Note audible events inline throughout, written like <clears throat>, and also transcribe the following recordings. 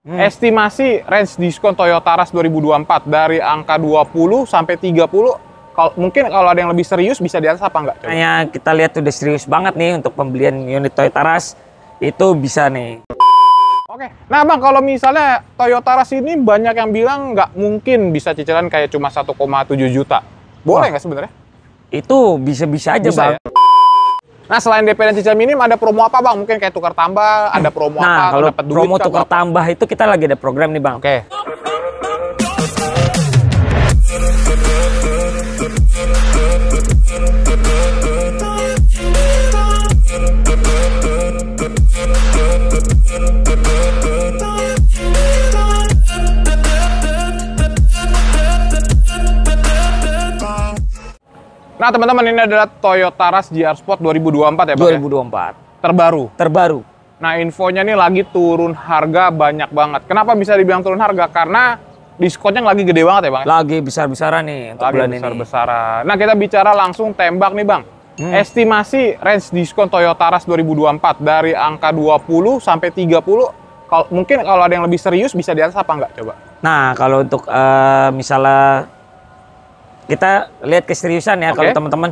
Hmm. Estimasi range diskon Toyota Rush 2024 dari angka 20 sampai 30 kalau mungkin kalau ada yang lebih serius bisa di atas apa enggak? Kayaknya kita lihat udah serius banget nih untuk pembelian unit Toyota Rush itu bisa nih. Oke, nah bang kalau misalnya Toyota Rush ini banyak yang bilang nggak mungkin bisa cicilan kayak cuma 1,7 juta, boleh nggak sebenarnya? Itu bisa-bisa aja bisa, bang. Ya? Nah, selain DP dan cicilan minim ada promo apa, Bang? Mungkin kayak tukar tambah, ada promo nah, apa? Kalau dapat duit promo tukar tambah itu kita lagi ada program nih, Bang. Oke. Okay. Nah, teman-teman ini adalah Toyota Rush GR Sport 2024 ya, Pak? 2024. Ya? Terbaru. Terbaru. Nah, infonya nih lagi turun harga banyak banget. Kenapa bisa dibilang turun harga? Karena diskonnya lagi gede banget ya, Bang? Ya? Lagi besar-besaran nih untuk lagi bulan besar besar-besaran. Nah, kita bicara langsung tembak nih, Bang. Hmm. Estimasi range diskon Toyota Rush 2024 dari angka 20 sampai 30 kalau mungkin kalau ada yang lebih serius bisa di atas apa enggak coba? Nah, kalau untuk uh, misalnya kita lihat keseriusan ya okay. kalau teman-teman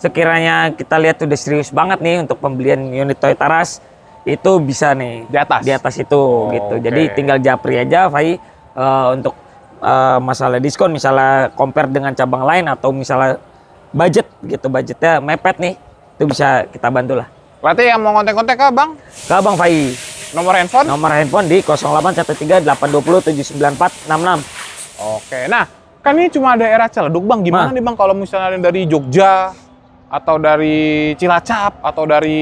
sekiranya kita lihat udah serius banget nih untuk pembelian unit Toyota Rush itu bisa nih di atas di atas itu oh, gitu. Okay. Jadi tinggal japri aja Fai uh, untuk uh, masalah diskon misalnya compare dengan cabang lain atau misalnya budget gitu budgetnya mepet nih itu bisa kita bantu lah. Berarti yang mau kontak-kontak ke Bang? Ke Bang Fai. Nomor handphone? Nomor handphone di 0813 Oke. Nah, kan ini cuma daerah Celeduk bang gimana Ma. nih bang kalau misalnya dari Jogja atau dari Cilacap atau dari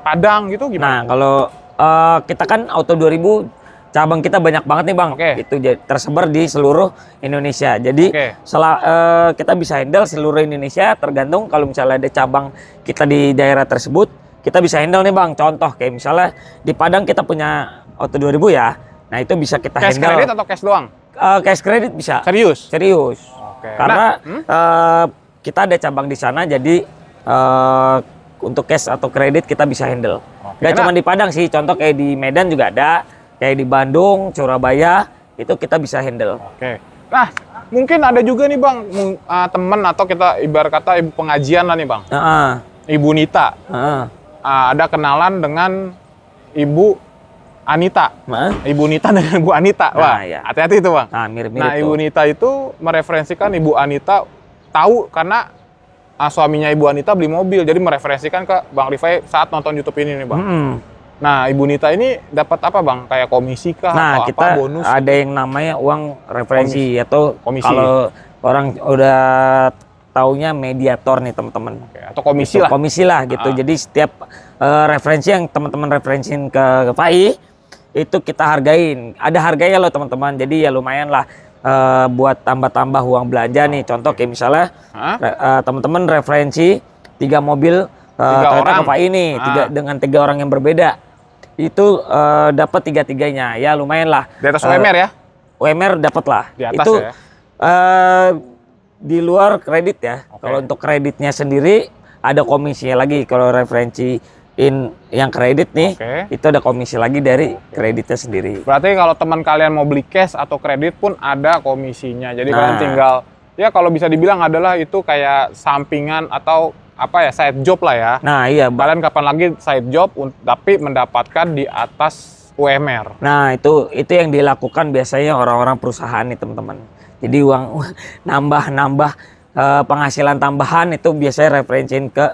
Padang gitu gimana? Nah kalau uh, kita kan Auto 2000 cabang kita banyak banget nih bang, okay. itu tersebar di seluruh Indonesia. Jadi okay. setelah eh, uh, kita bisa handle seluruh Indonesia tergantung kalau misalnya ada cabang kita di daerah tersebut kita bisa handle nih bang. Contoh kayak misalnya di Padang kita punya Auto 2000 ya, nah itu bisa kita cash handle. Cash kredit atau cash doang? uh, cash kredit bisa. Serius? Serius. Okay. Karena nah, eh, hmm? uh, kita ada cabang di sana jadi uh, untuk cash atau kredit kita bisa handle. Okay. Gak nah. cuma di Padang sih, contoh kayak di Medan juga ada, kayak di Bandung, Surabaya itu kita bisa handle. Oke. Okay. Nah, mungkin ada juga nih bang uh, temen atau kita ibar kata ibu pengajian lah nih bang. Uh -uh. Ibu Nita. Uh -uh. Uh, ada kenalan dengan ibu Anita, Ma? Ibu Nita dengan Bu Anita, wah hati iya. hati-hati itu bang. Nah, mirip -mirip nah Ibu tuh. Nita itu mereferensikan Ibu Anita tahu karena ah, suaminya Ibu Anita beli mobil, jadi mereferensikan ke Bang Rifai saat nonton YouTube ini nih bang. Hmm. Nah Ibu Nita ini dapat apa bang? Kayak komisi kah? Nah atau kita apa, bonus? ada gitu? yang namanya uang referensi komisi. atau komisi. kalau orang udah taunya mediator nih teman-teman atau komisi gitu, lah komisi lah gitu ah. jadi setiap uh, referensi yang teman-teman referensin ke, ke Fai itu kita hargain. Ada harganya loh teman-teman. Jadi ya lumayan lah uh, buat tambah-tambah uang belanja nih. Contoh kayak misalnya uh, teman-teman referensi tiga mobil uh, tiga Toyota Nova ini ah. tiga, dengan tiga orang yang berbeda itu uh, dapat tiga-tiganya. Ya lumayan lah. Di atas uh, ya? UMR dapat lah. Di atas itu ya? uh, di luar kredit ya. Okay. Kalau untuk kreditnya sendiri ada komisinya lagi kalau referensi in yang kredit nih, okay. itu ada komisi lagi dari kreditnya sendiri. Berarti kalau teman kalian mau beli cash atau kredit pun ada komisinya. Jadi nah. kalian tinggal ya kalau bisa dibilang adalah itu kayak sampingan atau apa ya side job lah ya. Nah iya. Kalian kapan lagi side job tapi mendapatkan di atas UMR. Nah itu itu yang dilakukan biasanya orang-orang perusahaan nih teman-teman. Jadi uang <laughs> nambah-nambah eh, penghasilan tambahan itu biasanya referensiin ke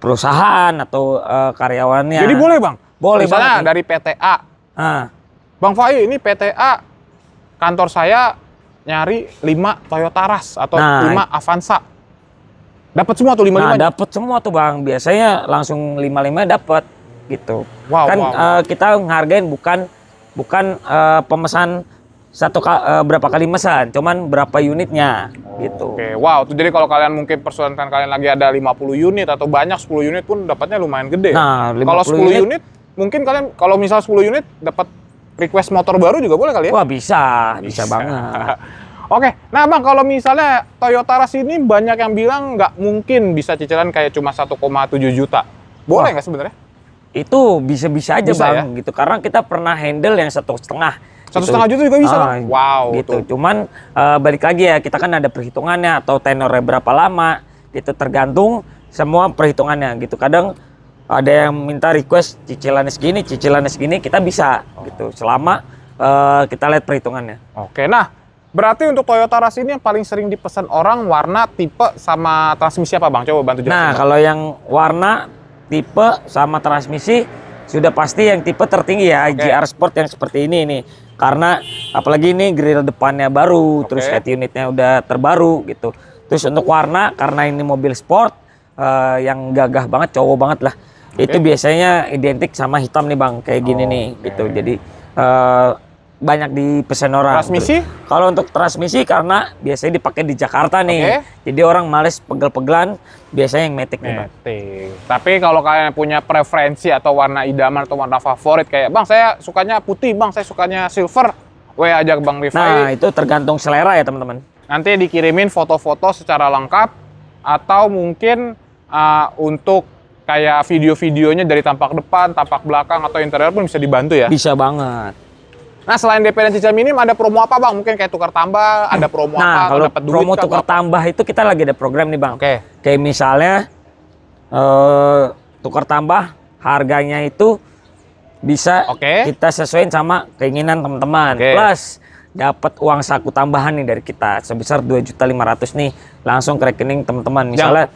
perusahaan atau uh, karyawannya. Jadi boleh bang? Boleh Misalnya banget. dari PTA. Ah. Bang Fai ini PTA kantor saya nyari 5 Toyota Rush atau nah, 5 Avanza. Dapat semua tuh 5 lima. Nah, dapat semua tuh Bang. Biasanya langsung 5 lima dapat gitu. Wow, kan wow, wow. Eh, kita ngehargain bukan bukan uh, pemesan satu ka, uh, berapa kali pesan, cuman berapa unitnya oh, gitu. Oke, okay. wow. jadi kalau kalian mungkin persoalan kalian lagi ada 50 unit atau banyak 10 unit pun dapatnya lumayan gede. Nah, kalau 10 unit, unit mungkin kalian kalau misal 10 unit dapat request motor baru juga boleh kali ya? Wah, bisa, bisa, bisa banget. <laughs> Oke, nah bang kalau misalnya Toyota Rush ini banyak yang bilang nggak mungkin bisa cicilan kayak cuma 1,7 juta. Boleh nggak sebenarnya? Itu bisa-bisa aja bisa, bang, ya? gitu. Karena kita pernah handle yang satu setengah satu gitu. setengah juta juga bisa uh, wow gitu tuh. cuman uh, balik lagi ya kita kan ada perhitungannya atau tenornya berapa lama itu tergantung semua perhitungannya gitu kadang ada yang minta request cicilan segini cicilan segini kita bisa oh. gitu selama uh, kita lihat perhitungannya oke nah Berarti untuk Toyota Rush ini yang paling sering dipesan orang warna, tipe, sama transmisi apa Bang? Coba bantu jelasin. Nah, kalau yang warna, tipe, sama transmisi, sudah pasti yang tipe tertinggi ya. Okay. GR Sport yang seperti ini nih karena apalagi ini grill depannya baru okay. terus head unitnya udah terbaru gitu terus untuk warna karena ini mobil sport uh, yang gagah banget cowok banget lah okay. itu biasanya identik sama hitam nih bang kayak gini oh, nih okay. gitu jadi uh, banyak di pesan orang. Transmisi? Kalau untuk transmisi karena biasanya dipakai di Jakarta nih. Okay. Jadi orang males pegel-pegelan, biasanya yang metik nih, Bang. Tapi kalau kalian punya preferensi atau warna idaman atau warna favorit kayak, "Bang, saya sukanya putih, Bang, saya sukanya silver." aja ajak Bang Rifai. Nah, itu tergantung selera ya, teman-teman. Nanti dikirimin foto-foto secara lengkap atau mungkin uh, untuk kayak video-videonya dari tampak depan, tampak belakang atau interior pun bisa dibantu ya? Bisa banget. Nah selain DP dan cicilan minim ada promo apa bang? Mungkin kayak tukar tambah, ada promo nah, apa? Kalau duit promo tukar apa? tambah itu kita lagi ada program nih bang. Oke. Okay. Kayak misalnya eh, tukar tambah harganya itu bisa okay. kita sesuaiin sama keinginan teman-teman. Okay. Plus dapat uang saku tambahan nih dari kita sebesar ratus nih langsung ke rekening teman-teman. Misalnya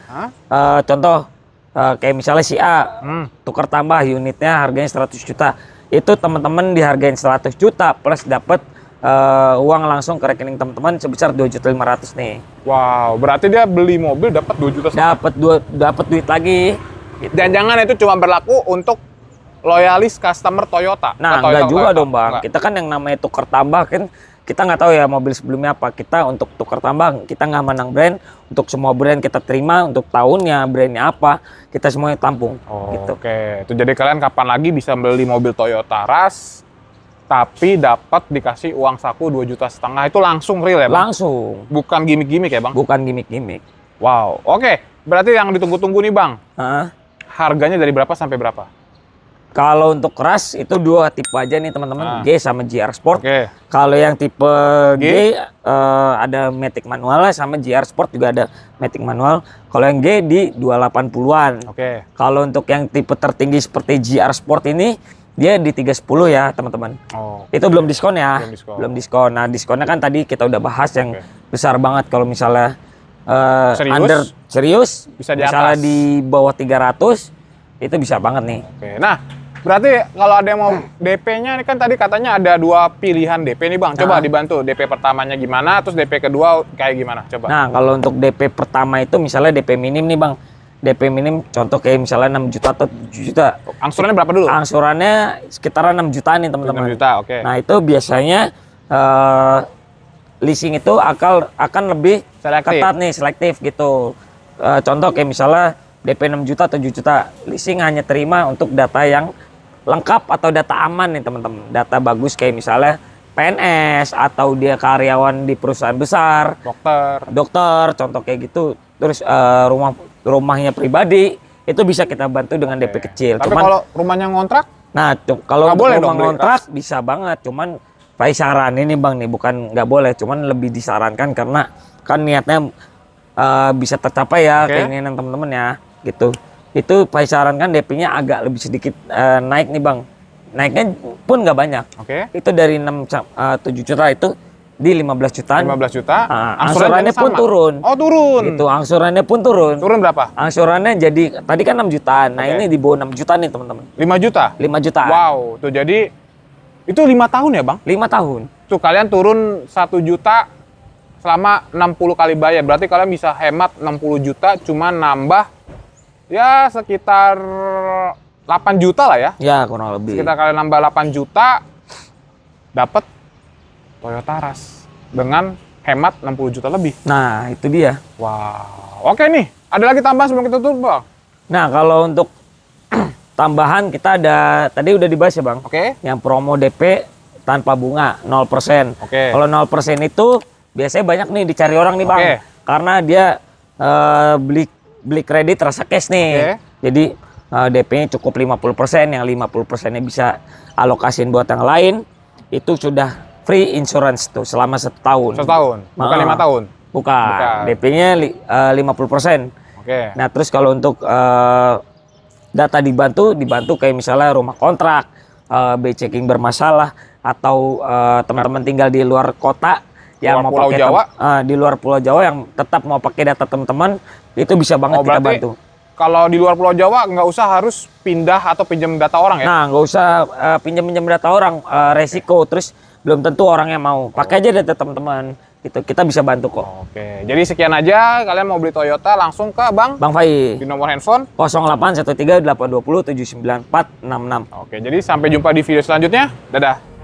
uh, contoh uh, kayak misalnya si A hmm. tukar tambah unitnya harganya 100 juta itu teman-teman dihargain 100 juta plus dapat uh, eh, uang langsung ke rekening teman-teman sebesar 2.500 nih. Wow, berarti dia beli mobil dapat 2 juta. Dapat dua dapat duit lagi. Gitu. Dan jangan itu cuma berlaku untuk loyalis customer Toyota. Nah, Toyota, enggak juga Toyota. dong, Bang. Enggak. Kita kan yang namanya tuker tambah kan kita nggak tahu ya mobil sebelumnya apa kita untuk tukar tambang kita nggak menang brand untuk semua brand kita terima untuk tahunnya brandnya apa kita semuanya tampung oh, gitu. oke okay. itu jadi kalian kapan lagi bisa beli mobil Toyota Rush tapi dapat dikasih uang saku 2 juta setengah itu langsung real ya bang? langsung bukan gimmick-gimmick ya bang? bukan gimmick-gimmick wow oke okay. berarti yang ditunggu-tunggu nih bang -huh. harganya dari berapa sampai berapa? Kalau untuk keras itu dua tipe aja nih teman-teman, nah. G sama GR Sport. Okay. Kalau yang tipe G, G uh, ada matic manual sama GR Sport juga ada matic manual. Kalau yang G di 280-an. Oke. Okay. Kalau untuk yang tipe tertinggi seperti GR Sport ini dia di 310 ya, teman-teman. Oh. Itu belum diskon ya. Belum diskon. Belum diskon. Nah, diskonnya kan tadi kita udah bahas yang okay. besar banget kalau misalnya uh, serius? under serius bisa di misalnya atas. di bawah 300 itu bisa banget nih. Oke. Nah, Berarti kalau ada yang mau DP-nya ini kan tadi katanya ada dua pilihan DP nih Bang. Coba nah. dibantu DP pertamanya gimana, terus DP kedua kayak gimana? Coba. Nah, kalau untuk DP pertama itu misalnya DP minim nih Bang. DP minim contoh kayak misalnya 6 juta atau 7 juta. Angsurannya berapa dulu? Angsurannya sekitaran 6 juta nih teman-teman. 6 juta, oke. Okay. Nah, itu biasanya uh, leasing itu akan akan lebih selektif. ketat nih, selektif gitu. Uh, contoh kayak misalnya DP 6 juta atau 7 juta, leasing hanya terima untuk data yang lengkap atau data aman nih teman-teman. Data bagus kayak misalnya PNS atau dia karyawan di perusahaan besar, dokter, dokter, contoh kayak gitu. Terus uh, rumah rumahnya pribadi itu bisa kita bantu dengan Oke. DP kecil. Tapi kalau rumahnya ngontrak? Nah, kalau boleh rumah ngontrak bisa banget. Cuman saya saran ini bang nih bukan nggak boleh, cuman lebih disarankan karena kan niatnya uh, bisa tercapai ya Oke. keinginan teman-teman ya gitu itu saya sarankan DP-nya agak lebih sedikit uh, naik nih bang naiknya pun nggak banyak oke okay. itu dari 6 uh, 7 juta itu di 15 jutaan 15 juta uh, angsurannya angsurannya pun sama. turun oh turun itu angsurannya pun turun turun berapa angsurannya jadi tadi kan 6 jutaan nah okay. ini di bawah 6 juta nih teman-teman 5 juta 5 juta wow tuh jadi itu lima tahun ya bang? Lima tahun. Tuh kalian turun satu juta selama 60 kali bayar. Berarti kalian bisa hemat 60 juta cuma nambah ya sekitar 8 juta lah ya. Ya, kurang lebih. Kita kalian nambah 8 juta dapat Toyota Rush dengan hemat 60 juta lebih. Nah, itu dia. Wow. Oke nih, ada lagi tambahan sebelum kita tutup, Bang? Nah, kalau untuk <clears throat> tambahan kita ada tadi udah dibahas ya, Bang. Oke. Okay. Yang promo DP tanpa bunga 0%. Oke. Okay. Kalau 0% itu biasanya banyak nih dicari orang nih, Bang. Okay. Karena dia uh, beli beli kredit rasa cash nih. Okay. Jadi uh, eh, DP-nya cukup 50%, yang 50%-nya bisa alokasiin buat yang lain. Itu sudah free insurance tuh selama setahun. Setahun, bukan ah. lima tahun. Bukan, DP-nya eh, lima puluh persen. Oke. Nah terus kalau untuk uh, data dibantu, dibantu kayak misalnya rumah kontrak, uh, b checking bermasalah, atau teman teman-teman tinggal di luar kota, yang mau Pulau pakai Jawa uh, di luar Pulau Jawa yang tetap mau pakai data teman-teman itu bisa banget oh, kita bantu. Kalau di luar Pulau Jawa nggak usah harus pindah atau pinjam data orang ya? Nah nggak usah uh, pinjam-pinjam data orang uh, resiko okay. terus belum tentu orangnya mau pakai oh. aja data teman-teman itu kita bisa bantu kok. Oke, jadi sekian aja kalian mau beli Toyota langsung ke Bang Bang Fai di nomor handphone enam. Oke, jadi sampai jumpa di video selanjutnya. Dadah.